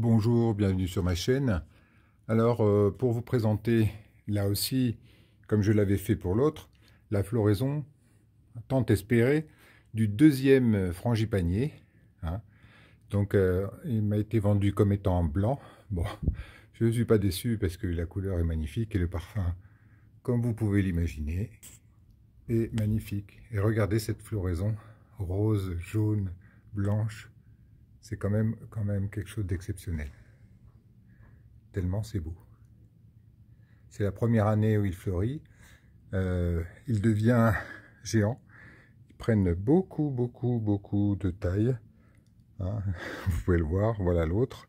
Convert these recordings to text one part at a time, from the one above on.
Bonjour, bienvenue sur ma chaîne. Alors, euh, pour vous présenter, là aussi, comme je l'avais fait pour l'autre, la floraison tant espérée du deuxième frangipanier. Hein. Donc, euh, il m'a été vendu comme étant blanc. Bon, je ne suis pas déçu parce que la couleur est magnifique et le parfum, comme vous pouvez l'imaginer, est magnifique. Et regardez cette floraison rose, jaune, blanche, c'est quand même, quand même quelque chose d'exceptionnel. Tellement c'est beau. C'est la première année où il fleurit. Euh, il devient géant. Ils prennent beaucoup, beaucoup, beaucoup de taille. Hein, vous pouvez le voir, voilà l'autre,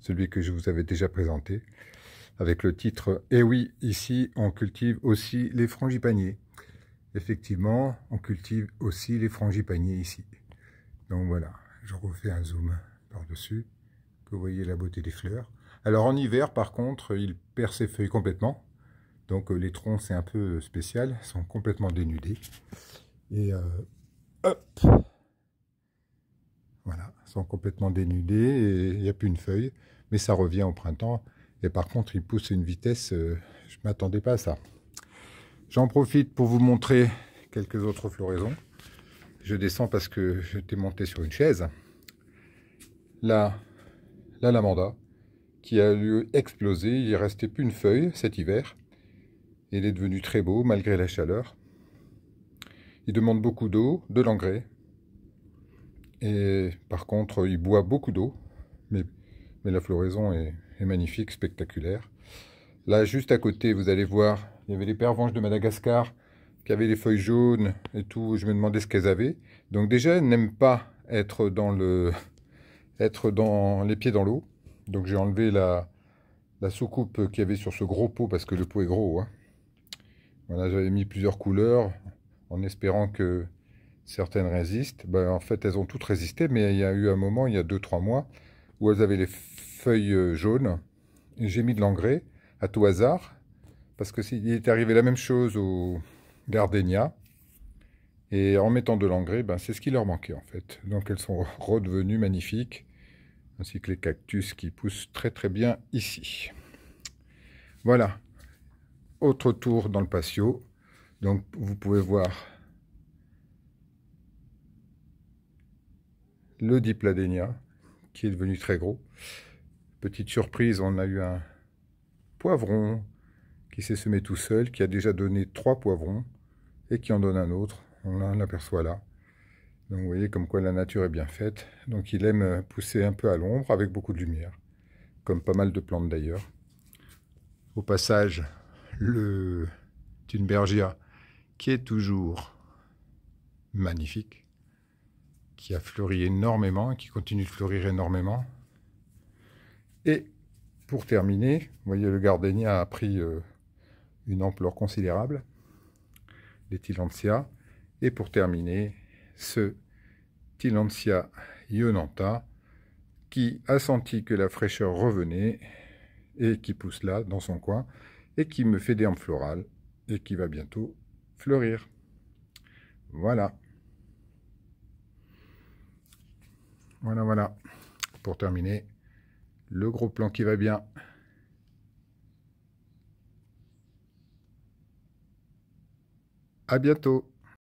celui que je vous avais déjà présenté, avec le titre « Et eh oui, ici, on cultive aussi les frangipaniers ». Effectivement, on cultive aussi les frangipaniers ici. Donc voilà je refais un zoom par-dessus, que vous voyez la beauté des fleurs. Alors en hiver, par contre, il perd ses feuilles complètement. Donc euh, les troncs, c'est un peu euh, spécial, sont complètement dénudés. Et euh, hop Voilà, sont complètement dénudés et il n'y a plus une feuille. Mais ça revient au printemps. Et par contre, il pousse à une vitesse, je ne m'attendais pas à ça. J'en profite pour vous montrer quelques autres floraisons. Je descends parce que j'étais monté sur une chaise la, la lamanda qui a lieu explosé. Il n'y restait plus une feuille cet hiver. Il est devenu très beau malgré la chaleur. Il demande beaucoup d'eau, de l'engrais. Et par contre, il boit beaucoup d'eau. Mais, mais, la floraison est, est, magnifique, spectaculaire. Là, juste à côté, vous allez voir, il y avait les pervenches de Madagascar qui avaient les feuilles jaunes et tout. Je me demandais ce qu'elles avaient. Donc déjà, elles n'aiment pas être dans le être dans les pieds dans l'eau. Donc j'ai enlevé la, soucoupe qu'il y avait sur ce gros pot, parce que le pot est gros. Hein. Voilà, j'avais mis plusieurs couleurs en espérant que certaines résistent. Ben, en fait, elles ont toutes résisté, mais il y a eu un moment, il y a 2-3 mois, où elles avaient les feuilles euh, jaunes. J'ai mis de l'engrais à tout hasard, parce que il est arrivé la même chose au Gardenia. Et en mettant de l'engrais, ben, c'est ce qui leur manquait en fait. Donc elles sont redevenues magnifiques ainsi que les cactus qui poussent très très bien ici. Voilà, autre tour dans le patio. Donc vous pouvez voir le Dipladénia qui est devenu très gros. Petite surprise, on a eu un poivron qui s'est semé tout seul, qui a déjà donné trois poivrons et qui en donne un autre. On l'aperçoit là. Donc vous voyez comme quoi la nature est bien faite. Donc il aime euh, pousser un peu à l'ombre avec beaucoup de lumière, comme pas mal de plantes d'ailleurs. Au passage, le Thunbergia, qui est toujours magnifique, qui a fleuri énormément, qui continue de fleurir énormément. Et pour terminer, vous voyez, le Gardenia a pris euh, une ampleur considérable, l'éthylantia. Et pour terminer, ce Tillandsia ionanta qui a senti que la fraîcheur revenait et qui pousse là dans son coin et qui me fait des herbes florales et qui va bientôt fleurir. Voilà. Voilà, voilà. Pour terminer, le gros plan qui va bien. À bientôt